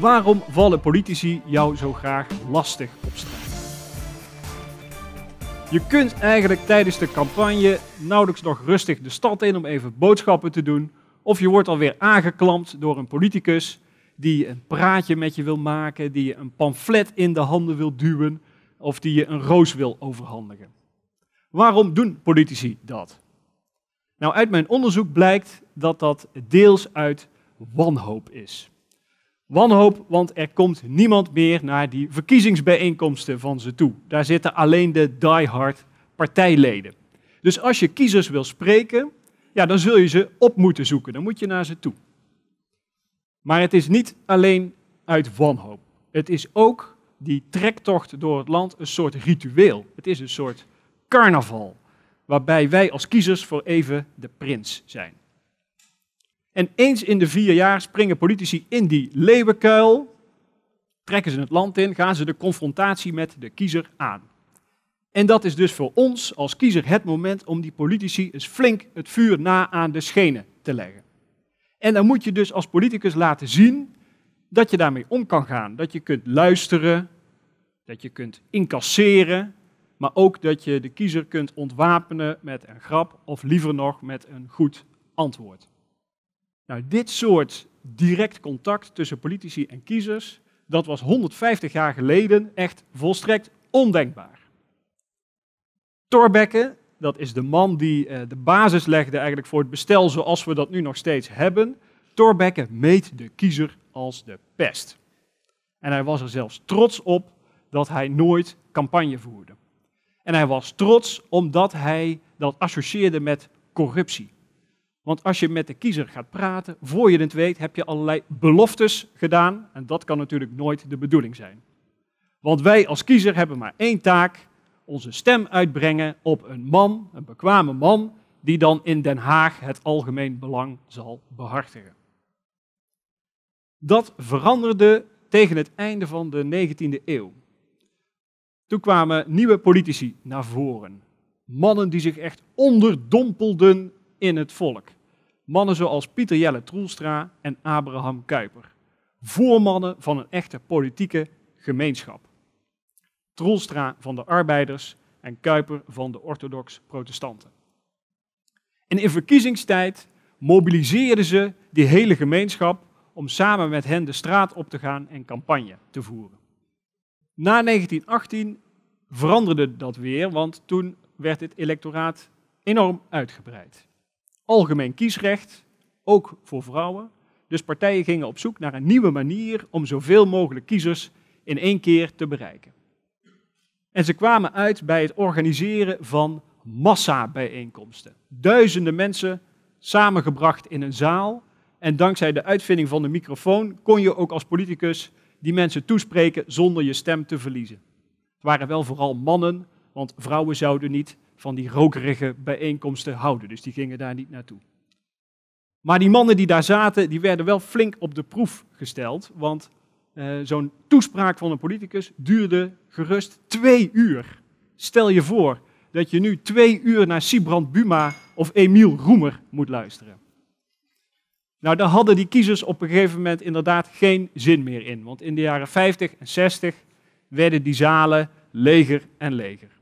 Waarom vallen politici jou zo graag lastig op straat? Je kunt eigenlijk tijdens de campagne nauwelijks nog rustig de stad in om even boodschappen te doen. Of je wordt alweer aangeklampt door een politicus die een praatje met je wil maken, die je een pamflet in de handen wil duwen of die je een roos wil overhandigen. Waarom doen politici dat? Nou, uit mijn onderzoek blijkt dat dat deels uit wanhoop is. Wanhoop, want er komt niemand meer naar die verkiezingsbijeenkomsten van ze toe. Daar zitten alleen de diehard partijleden. Dus als je kiezers wil spreken, ja, dan zul je ze op moeten zoeken. Dan moet je naar ze toe. Maar het is niet alleen uit wanhoop. Het is ook die trektocht door het land een soort ritueel. Het is een soort carnaval, waarbij wij als kiezers voor even de prins zijn. En eens in de vier jaar springen politici in die leeuwenkuil, trekken ze het land in, gaan ze de confrontatie met de kiezer aan. En dat is dus voor ons als kiezer het moment om die politici eens flink het vuur na aan de schenen te leggen. En dan moet je dus als politicus laten zien dat je daarmee om kan gaan. Dat je kunt luisteren, dat je kunt incasseren, maar ook dat je de kiezer kunt ontwapenen met een grap of liever nog met een goed antwoord. Nou, dit soort direct contact tussen politici en kiezers, dat was 150 jaar geleden echt volstrekt ondenkbaar. Thorbecke, dat is de man die eh, de basis legde eigenlijk voor het bestel zoals we dat nu nog steeds hebben. Thorbecke meet de kiezer als de pest. En hij was er zelfs trots op dat hij nooit campagne voerde. En hij was trots omdat hij dat associeerde met corruptie. Want als je met de kiezer gaat praten, voor je het weet, heb je allerlei beloftes gedaan. En dat kan natuurlijk nooit de bedoeling zijn. Want wij als kiezer hebben maar één taak: onze stem uitbrengen op een man, een bekwame man, die dan in Den Haag het algemeen belang zal behartigen. Dat veranderde tegen het einde van de 19e eeuw. Toen kwamen nieuwe politici naar voren. Mannen die zich echt onderdompelden in het volk. Mannen zoals Pieter Jelle Troelstra en Abraham Kuyper. Voormannen van een echte politieke gemeenschap. Troelstra van de arbeiders en Kuiper van de orthodox-protestanten. En in verkiezingstijd mobiliseerden ze die hele gemeenschap om samen met hen de straat op te gaan en campagne te voeren. Na 1918 veranderde dat weer, want toen werd het electoraat enorm uitgebreid algemeen kiesrecht, ook voor vrouwen. Dus partijen gingen op zoek naar een nieuwe manier om zoveel mogelijk kiezers in één keer te bereiken. En ze kwamen uit bij het organiseren van massa bijeenkomsten. Duizenden mensen samengebracht in een zaal. En dankzij de uitvinding van de microfoon kon je ook als politicus die mensen toespreken zonder je stem te verliezen. Het waren wel vooral mannen, want vrouwen zouden niet van die rokerige bijeenkomsten houden. Dus die gingen daar niet naartoe. Maar die mannen die daar zaten, die werden wel flink op de proef gesteld. Want eh, zo'n toespraak van een politicus duurde gerust twee uur. Stel je voor dat je nu twee uur naar Sibrand Buma of Emiel Roemer moet luisteren. Nou, daar hadden die kiezers op een gegeven moment inderdaad geen zin meer in. Want in de jaren 50 en 60 werden die zalen leger en leger.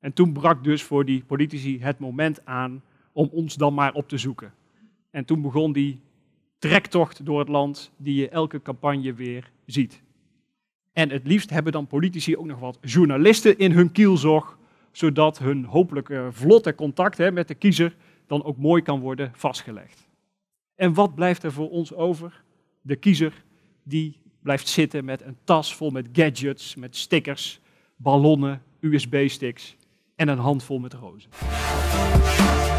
En toen brak dus voor die politici het moment aan om ons dan maar op te zoeken. En toen begon die trektocht door het land die je elke campagne weer ziet. En het liefst hebben dan politici ook nog wat journalisten in hun kielzog, zodat hun hopelijk vlotte contact hè, met de kiezer dan ook mooi kan worden vastgelegd. En wat blijft er voor ons over? De kiezer die blijft zitten met een tas vol met gadgets, met stickers, ballonnen, USB-sticks en een handvol met rozen.